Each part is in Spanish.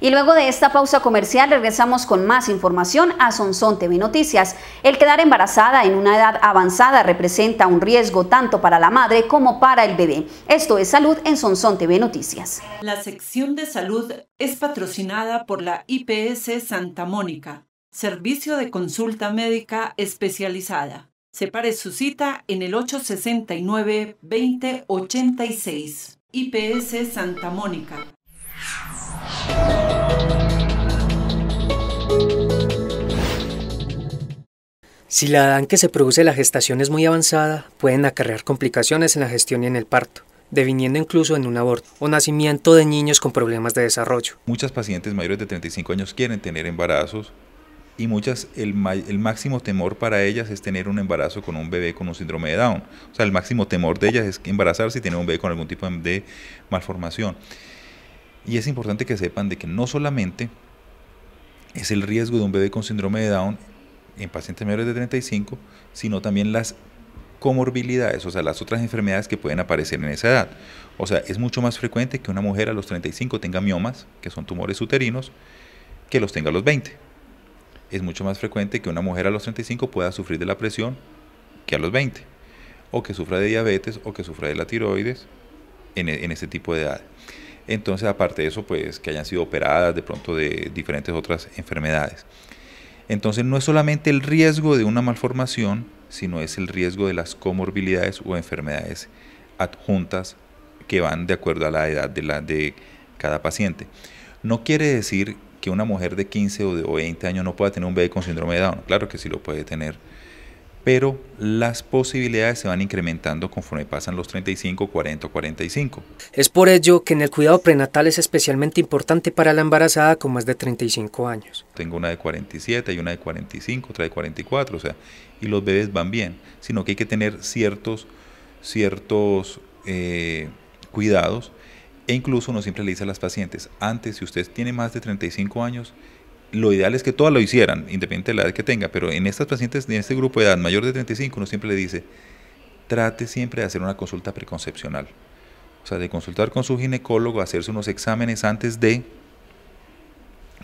Y luego de esta pausa comercial regresamos con más información a Sonson TV Noticias. El quedar embarazada en una edad avanzada representa un riesgo tanto para la madre como para el bebé. Esto es Salud en Sonson TV Noticias. La sección de salud es patrocinada por la IPS Santa Mónica, servicio de consulta médica especializada. Separe su cita en el 869-2086. IPS Santa Mónica. Si la edad en que se produce la gestación es muy avanzada, pueden acarrear complicaciones en la gestión y en el parto deviniendo incluso en un aborto o nacimiento de niños con problemas de desarrollo. Muchas pacientes mayores de 35 años quieren tener embarazos y muchas el, máximo temor para ellas es tener un embarazo con un bebé con un síndrome de Down. O sea, el máximo temor de ellas es embarazarse y tener un bebé con algún tipo de malformación. Y es importante que sepan de que no solamente es el riesgo de un bebé con síndrome de Down en pacientes mayores de 35, sino también las comorbilidades, o sea, las otras enfermedades que pueden aparecer en esa edad. O sea, es mucho más frecuente que una mujer a los 35 tenga miomas, que son tumores uterinos, que los tenga a los 20. Es mucho más frecuente que una mujer a los 35 pueda sufrir de la presión que a los 20, o que sufra de diabetes o que sufra de la tiroides en, e, en este tipo de edad. Entonces, aparte de eso, pues que hayan sido operadas de pronto de diferentes otras enfermedades. Entonces no es solamente el riesgo de una malformación, sino es el riesgo de las comorbilidades o enfermedades adjuntas que van de acuerdo a la edad de, cada paciente. No quiere decir que una mujer de 15 o de 20 años no pueda tener un bebé con síndrome de Down. Claro que sí lo puede tener pero las posibilidades se van incrementando conforme pasan los 35, 40 45. Es por ello que en el cuidado prenatal es especialmente importante para la embarazada con más de 35 años. Tengo una de 47 hay una de 45, otra de 44, o sea, y los bebés van bien, sino que hay que tener ciertos, ciertos eh, cuidados e incluso uno siempre le dice a las pacientes, antes si usted tiene más de 35 años, lo ideal es que todas lo hicieran, independiente de la edad que tenga, pero en estas pacientes, en este grupo de edad mayor de 35, uno siempre le dice, trate siempre de hacer una consulta preconcepcional. O sea, de consultar con su ginecólogo, hacerse unos exámenes antes de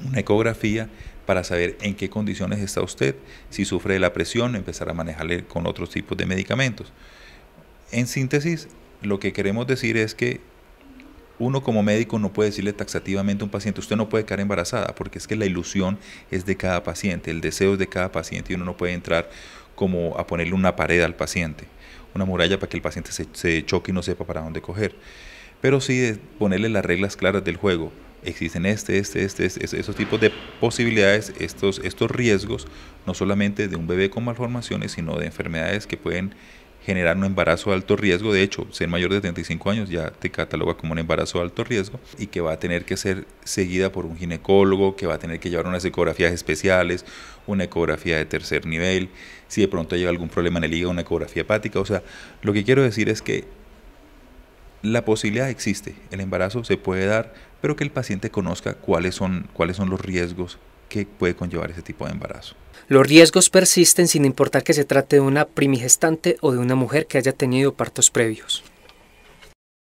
una ecografía para saber en qué condiciones está usted, si sufre de la presión, empezar a manejarle con otros tipos de medicamentos. En síntesis, lo que queremos decir es que uno como médico no puede decirle taxativamente a un paciente, usted no puede caer embarazada, porque es que la ilusión es de cada paciente, el deseo es de cada paciente y uno no puede entrar como a ponerle una pared al paciente, una muralla para que el paciente se, choque y no sepa para dónde coger. Pero sí ponerle las reglas claras del juego. Existen este, este, este, este, esos tipos de posibilidades, estos, estos riesgos, no solamente de un bebé con malformaciones, sino de enfermedades que pueden generar un embarazo de alto riesgo. De hecho, ser mayor de 35 años ya te cataloga como un embarazo de alto riesgo y que va a tener que ser seguida por un ginecólogo, que va a tener que llevar unas ecografías especiales, una ecografía de tercer nivel, si de pronto hay algún problema en el hígado, una ecografía hepática. O sea, lo que quiero decir es que la posibilidad existe, el embarazo se puede dar, pero que el paciente conozca cuáles son, cuáles son los riesgos que puede conllevar ese tipo de embarazo. Los riesgos persisten sin importar que se trate de una primigestante o de una mujer que haya tenido partos previos.